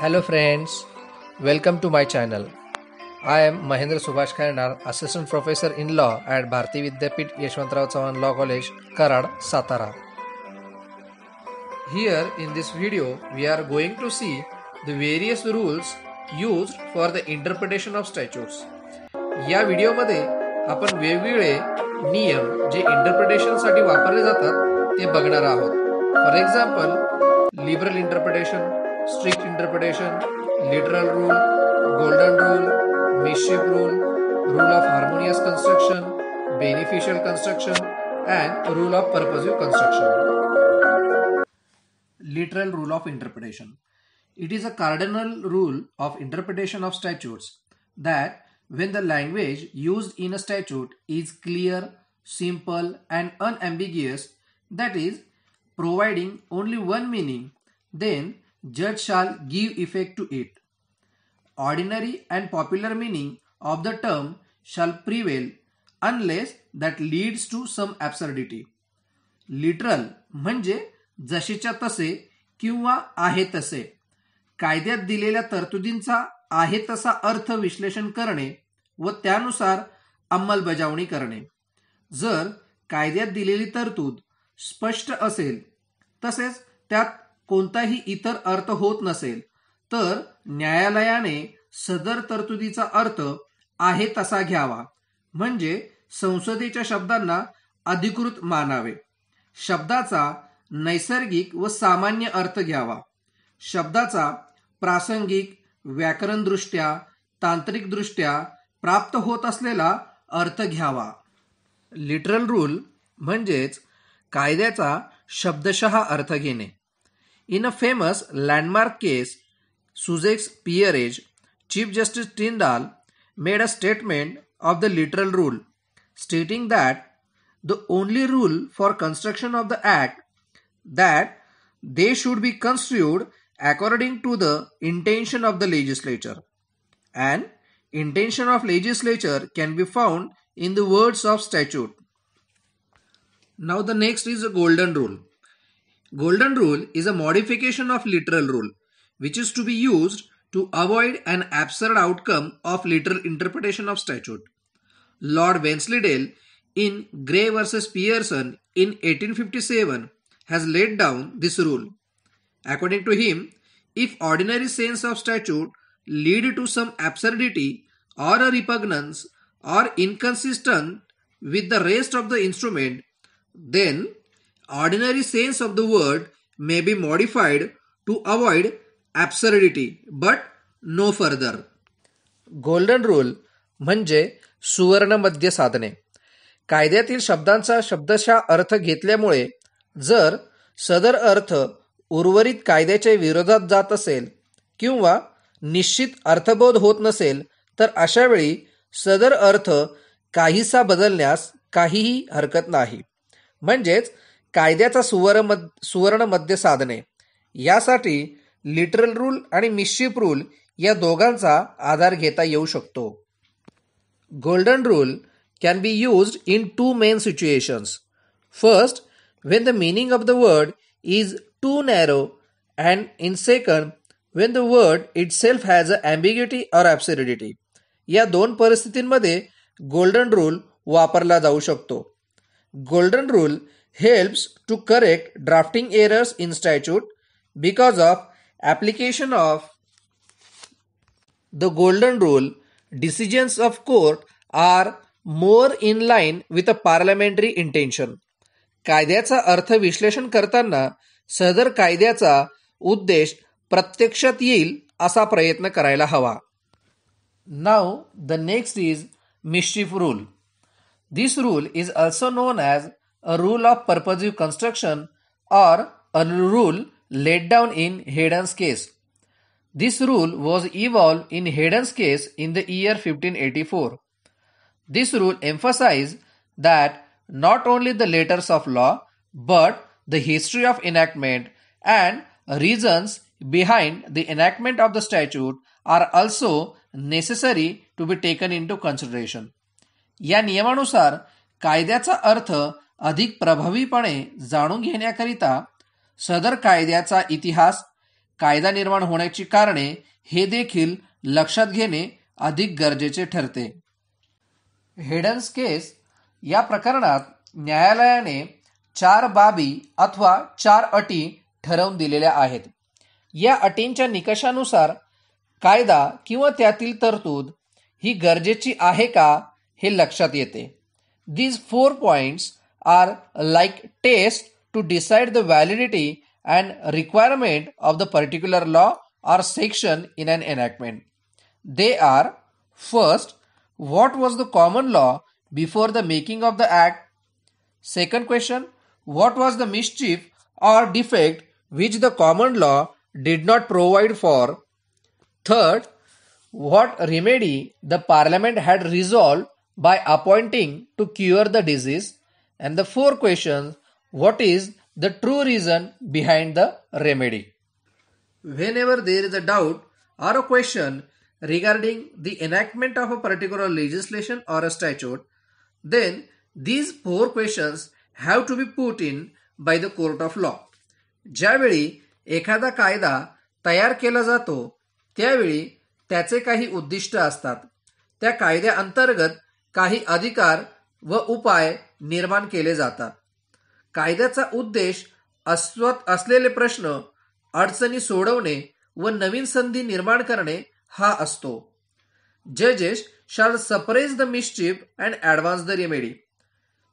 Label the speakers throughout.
Speaker 1: Hello friends welcome to my channel I am Mahendra Subhash Khainar assistant professor in law at Bharati Vidyapeeth Yashwantrao Chavan law college Karad Satara here in this video we are going to see the various rules use for the interpretation of statutes या व्हिडिओमध्ये आपण वेगवेगळे नियम जे इंटरप्रिटेशनसाठी वापरले जातात ते बघणार आहोत for example liberal interpretation strict interpretation, literal rule, golden rule, mischief rule, rule of harmonious construction, beneficial construction, and rule of purposive construction. Literal rule of interpretation. It is a cardinal rule of interpretation of statutes that when the language used in a statute is clear, simple, and unambiguous, that is, providing only one meaning, then जज shall give effect to it ordinary and popular meaning of the term shall prevail unless that leads to some absurdity. Literal म्हणजे जसेच्या तसे किंवा आहे तसे कायद्यात दिलेल्या तरतुदींचा आहे तसा अर्थ विश्लेषण करणे व त्यानुसार अंमलबजावणी करणे जर कायद्यात दिलेली तरतूद स्पष्ट असेल तसेच त्यात कोणताही इतर अर्थ होत नसेल तर न्यायालयाने सदर तरतुदीचा अर्थ आहे तसा घ्यावा म्हणजे संसदेच्या शब्दांना अधिकृत मानावे शब्दाचा नैसर्गिक व सामान्य अर्थ घ्यावा शब्दाचा प्रासंगिक व्याकरणदृष्ट्या तांत्रिकदृष्ट्या प्राप्त होत असलेला अर्थ घ्यावा लिटरल रूल म्हणजेच कायद्याचा शब्दशः अर्थ घेणे In a famous landmark case, Sussex Peerage, Chief Justice Tyndall made a statement of the literal rule, stating that the only rule for construction of the Act that they should be construed according to the intention of the legislature. and intention of legislature can be found in the words of statute. Now the next is the golden rule. Golden rule is a modification of literal rule, which is to be used to avoid an absurd outcome of literal interpretation of statute. Lord Wensleydale in Gray versus Pearson in 1857 has laid down this rule. According to him, if ordinary sense of statute lead to some absurdity or a repugnance or inconsistent with the rest of the instrument, then ordinary sense of the word may be modified to avoid absurdity, but no further golden rule म्हणजे सुवर्णमध्य साधने कायद्यातील शब्दांचा शब्दशः अर्थ घेतल्यामुळे जर सदर अर्थ उर्वरित कायद्याच्या विरोधात जात असेल किंवा निश्चित अर्थबोध होत नसेल तर अशा वेळी सदर अर्थ काहीसा बदलण्यास काहीही हरकत नाही म्हणजेच कायद्याचा सुवर्ण मध्य साधने यासाठी लिटरल रूल आणि मिश्रिप रूल या दोघांचा आधार घेता येऊ शकतो golden rule can be used in two main situations first when the meaning of the word is too narrow and in second when the word itself has a ambiguity or absurdity या दोन परिस्थितींमध्ये golden rule वापरला जाऊ शकतो golden rule helps to correct drafting errors in statute because of application of the golden rule decisions of court are more in line with a parliamentary intention कायद्याचा अर्थ विश्लेषण करताना सदर कायद्याचा उद्देश प्रत्यक्षात येईल असा प्रयत्न करायला हवा Now, the next is mischief rule This rule is also known as a rule of purposive construction or a rule laid down in Hayden's case. This rule was evolved in Hayden's case in the year 1584. This rule emphasized that not only the letters of law but the history of enactment and reasons behind the enactment of the statute are also necessary to be taken into consideration. या नियमानुसार कायद्याचा अर्थ अधिक प्रभावीपणे जाणून घेण्याकरिता सदर कायद्याचा इतिहास कायदा निर्माण होण्याची कारणे हे देखील लक्षात घेणे अधिक गरजेचे ठरते हेडन्स केस या प्रकरणात न्यायालयाने चार बाबी अथवा चार अटी ठरवून दिलेल्या आहेत या अटींच्या निकषानुसार कायदा किंवा त्यातील तरतूद ही गरजेची आहे का हे लक्षात येते these four points are like tests to decide the validity and requirement of the particular law or section in an enactment. They are first, what was the common law before the making of the act? Second question, what was the mischief or defect which the common law did not provide for? Third, what remedy the parliament had resolved by appointing to cure the disease? And the four questions What is the true reason behind the remedy? Whenever there is a doubt or a question regarding the enactment of a particular legislation or a statute, then these four questions have to be put in by the court of law. Law ज्यावेळी एखादा कायदा तयार केला जातो त्यावेळी त्याचे काही उद्दिष्ट असतात त्या कायद्याअंतर्गत काही अधिकार व उपाय निर्माण केले जातात कायद्याचा उद्देश अस्वत असलेले प्रश्न अडचणी सोडवणे व नवीन संधी निर्माण करणे हा असतो जजेस shall suppress the mischief and advance the remedy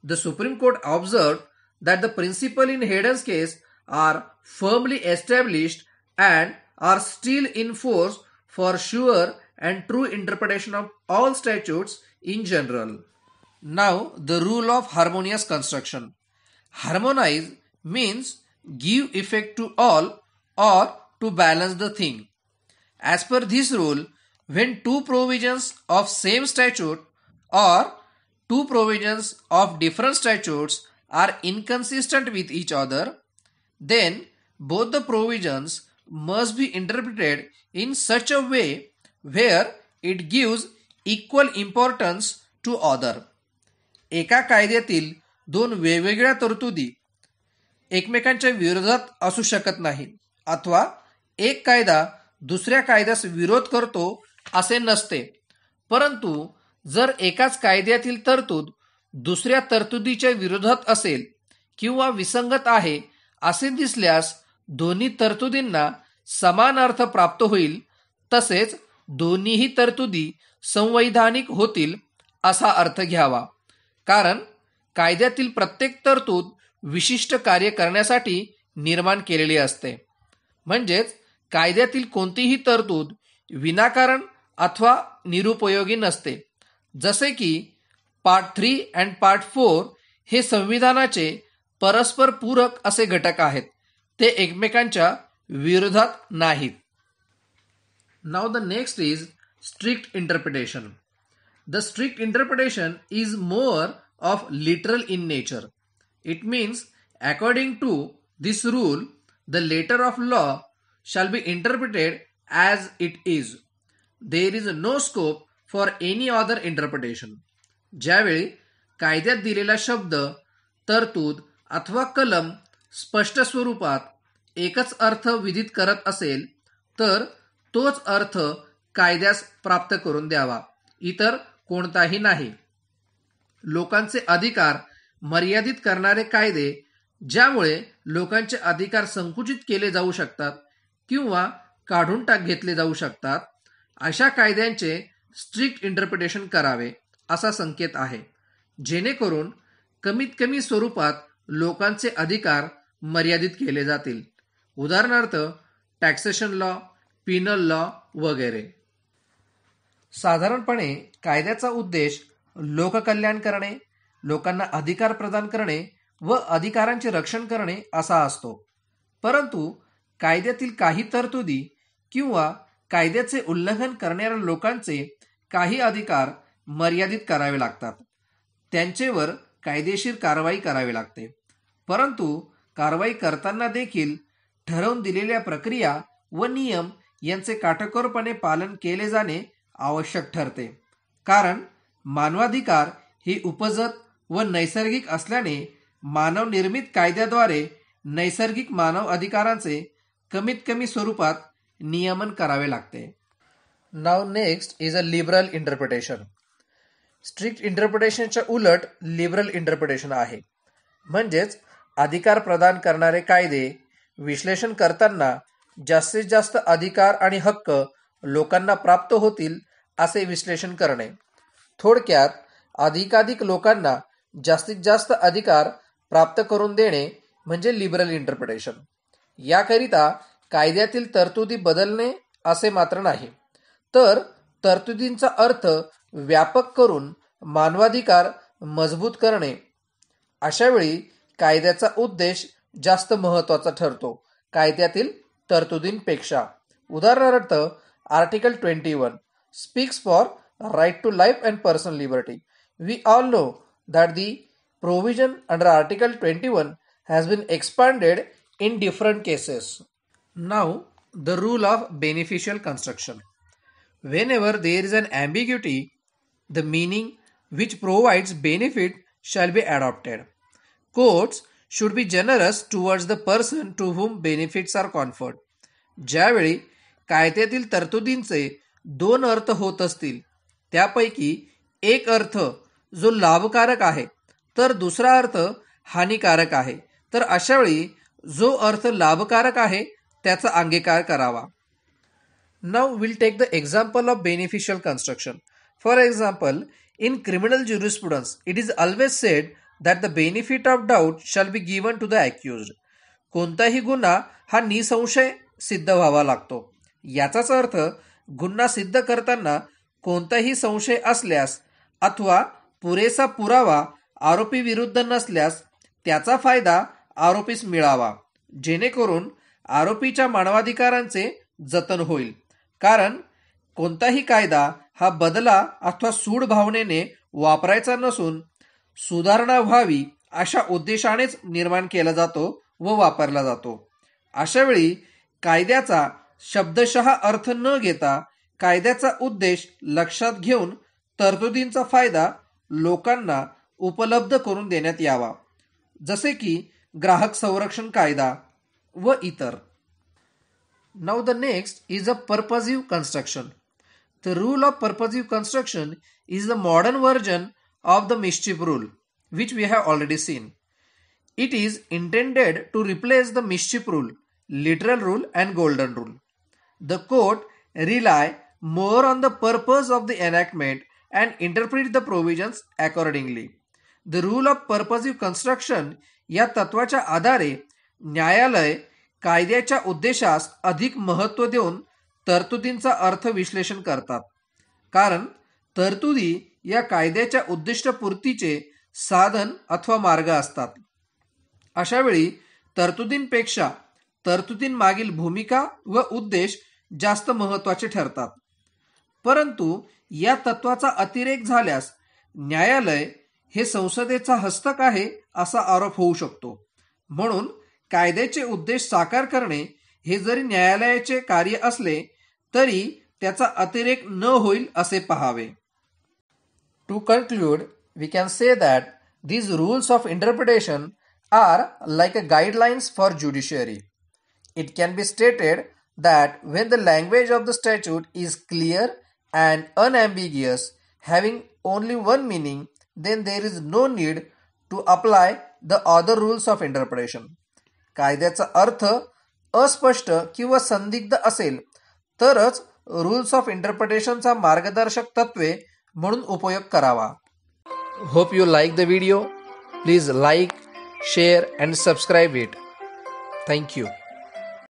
Speaker 1: the supreme court observe that the principle in Heydon's case are firmly established and are still in force for sure and true interpretation of all statutes in general Now, the rule of harmonious construction. Harmonize means give effect to all or to balance the thing. As per this rule, when two provisions of same statute or two provisions of different statutes are inconsistent with each other, then both the provisions must be interpreted in such a way where it gives equal importance to other. एका कायद्यातील दोन वेगवेगळ्या तरतुदी एकमेकांच्या विरोधात असू शकत नाही अथवा एक कायदा दुसऱ्या कायद्यास विरोध करतो असे नसते परंतु जर एकाच कायद्यातील तरतूद दुसऱ्या तरतुदीच्या विरोधात असेल किंवा विसंगत आहे असे दिसल्यास दोन्ही तरतुदींना समान अर्थ प्राप्त होईल तसेच दोन्हीही तरतुदी संवैधानिक होतील असा अर्थ घ्यावा कारण कायद्यातील प्रत्येक तरतूद विशिष्ट कार्य करण्यासाठी निर्माण केलेली असते म्हणजेच कायद्यातील कोणतीही तरतूद विनाकारण अथवा निरुपयोगी नसते जसे की part three and part four हे संविधानाचे परस्पर पूरक असे घटक आहेत ते एकमेकांच्या विरोधात नाहीत now the next is strict interpretation the strict interpretation is more of literal in nature it means according to this rule the letter of law shall be interpreted as it is there is no scope for any other interpretation jya vele kaidyat dilela shabd tartud athva kalam sparsht swarupat ekach arth vidit karat asel tar toch arth kaidyas prapt karun dyaava itar कोणताही नाही लोकांचे अधिकार मर्यादित करणारे कायदे ज्यामुळे लोकांचे अधिकार संकुचित केले जाऊ शकतात किंवा काढून टाक घेतले जाऊ शकतात अशा कायद्यांचे स्ट्रिक्ट इंटरप्रिटेशन करावे असा संकेत आहे जेणेकरून कमीत कमी स्वरूपात लोकांचे अधिकार मर्यादित केले जातील उदाहरणार्थ टॅक्सेशन लॉ पिनल लॉ वगैरे साधारणपणे कायद्याचा उद्देश लोककल्याण करणे लोकांना अधिकार प्रदान करणे व अधिकारांचे रक्षण करणे असा असतो परंतु कायद्यातील काही तरतुदी किंवा कायद्याचे उल्लंघन करणाऱ्या लोकांचे काही अधिकार मर्यादित करावे लागतात त्यांचेवर कायदेशीर कारवाई करावी लागते परंतु कारवाई करताना देखील ठरवून दिलेल्या प्रक्रिया व नियम यांचे काटेकोरपणे पालन केले जाणे आवश्यक ठरते कारण मानवाधिकार ही उपजत व नैसर्गिक असल्याने मानवनिर्मित कायद्याद्वारे नैसर्गिक मानव अधिकारांचे कमीत कमी स्वरूपात नियमन करावे लागते now next is a liberal interpretation strict इंटरप्रिटेशनच्या उलट लिबरल इंटरप्रिटेशन आहे म्हणजेच अधिकार प्रदान करणारे कायदे विश्लेषण करताना जास्तीत जास्त अधिकार आणि हक्क लोकांना प्राप्त होतील असे विश्लेषण करणे थोडक्यात अधिकाधिक लोकांना जास्तीत जास्त अधिकार प्राप्त करून देणे म्हणजे लिबरल इंटरप्रिटेशन याकरिता कायद्यातील तरतुदी बदलणे असे मात्र नाही तर तरतुदींचा अर्थ व्यापक करून मानवाधिकार मजबूत करणे अशावेळी कायद्याचा उद्देश जास्त महत्त्वाचा ठरतो कायद्यातील तरतुदींपेक्षा उदाहरणार्थ article twenty one speaks for right to life and personal liberty. We all know that the provision under Article 21 has been expanded in different cases. Now, the rule of beneficial construction. Whenever there is an ambiguity, the meaning which provides benefit shall be adopted. Courts should be generous towards the person to whom benefits are conferred. ज्यावेळी कायद्यातील तरतुदींचे दोन अर्थ होत असतील त्यापैकी एक अर्थ जो लाभकारक आहे तर दुसरा अर्थ हानिकारक आहे तर अशावेळी जो अर्थ लाभकारक आहे त्याचा अंगीकार करावा now will take the example of beneficial construction for example in criminal jurisprudence it is always said that the benefit of doubt shall be given to the accused कोणताही गुन्हा हा निसंशय सिद्ध व्हावा लागतो याचाच अर्थ गुन्हा सिद्ध करताना कोणताही संशय असल्यास अथवा पुरेसा पुरावा आरोपी विरुद्ध नसल्यास त्याचा फायदा आरोपीस मिळावा जेणेकरून आरोपीच्या मानवाधिकारांचे जतन होईल कारण कोणताही कायदा हा बदला अथवा सूड भावनेने वापरायचा नसून सुधारणा व्हावी अशा उद्देशानेच निर्माण केला जातो व वापरला जातो अशावेळी कायद्याचा शब्दशः अर्थ न घेता कायद्याचा उद्देश लक्षात घेऊन तरतुदींचा फायदा लोकांना उपलब्ध करून देण्यात यावा जसे की ग्राहक संरक्षण कायदा व इतर now the next is a purposive construction the rule of purposive construction is the modern version of the mischief rule which we have already seen it is intended to replace the mischief rule literal rule and golden rule The court rely more on the purpose of the enactment and interpret the provisions accordingly. The rule of purposive construction या तत्वाच्या आधारे न्यायालय कायद्याच्या उद्देशास अधिक महत्त्व देऊन तरतुदींचा अर्थ विश्लेषण करतात कारण तरतुदी या कायद्याच्या उद्दिष्टपूर्तीचे साधन अथवा मार्ग असतात अशावेळी तरतुदींपेक्षा तरतुदींमागील भूमिका व उद्देश जास्त महत्त्वाचे ठरतात परंतु या तत्वाचा अतिरेक झाल्यास न्यायालय हे संसदेचा हस्तक आहे असा आरोप होऊ शकतो म्हणून कायद्याचे उद्देश साकार करणे हे जरी न्यायालयाचे कार्य असले तरी त्याचा अतिरेक न होईल असे पहावे to conclude we can say that these rules of interpretation are like a guidelines for judiciary it can be stated that when the language of the statute is clear and unambiguous, having only one meaning, then there is no need to apply the other rules of interpretation कायद्याचा अर्थ अस्पष्ट किंवा संदिग्ध असेल तरच rules of इंटरप्रिटेशनचा मार्गदर्शक तत्वे म्हणून उपयोग करावा hope you like the video please like share and subscribe it thank you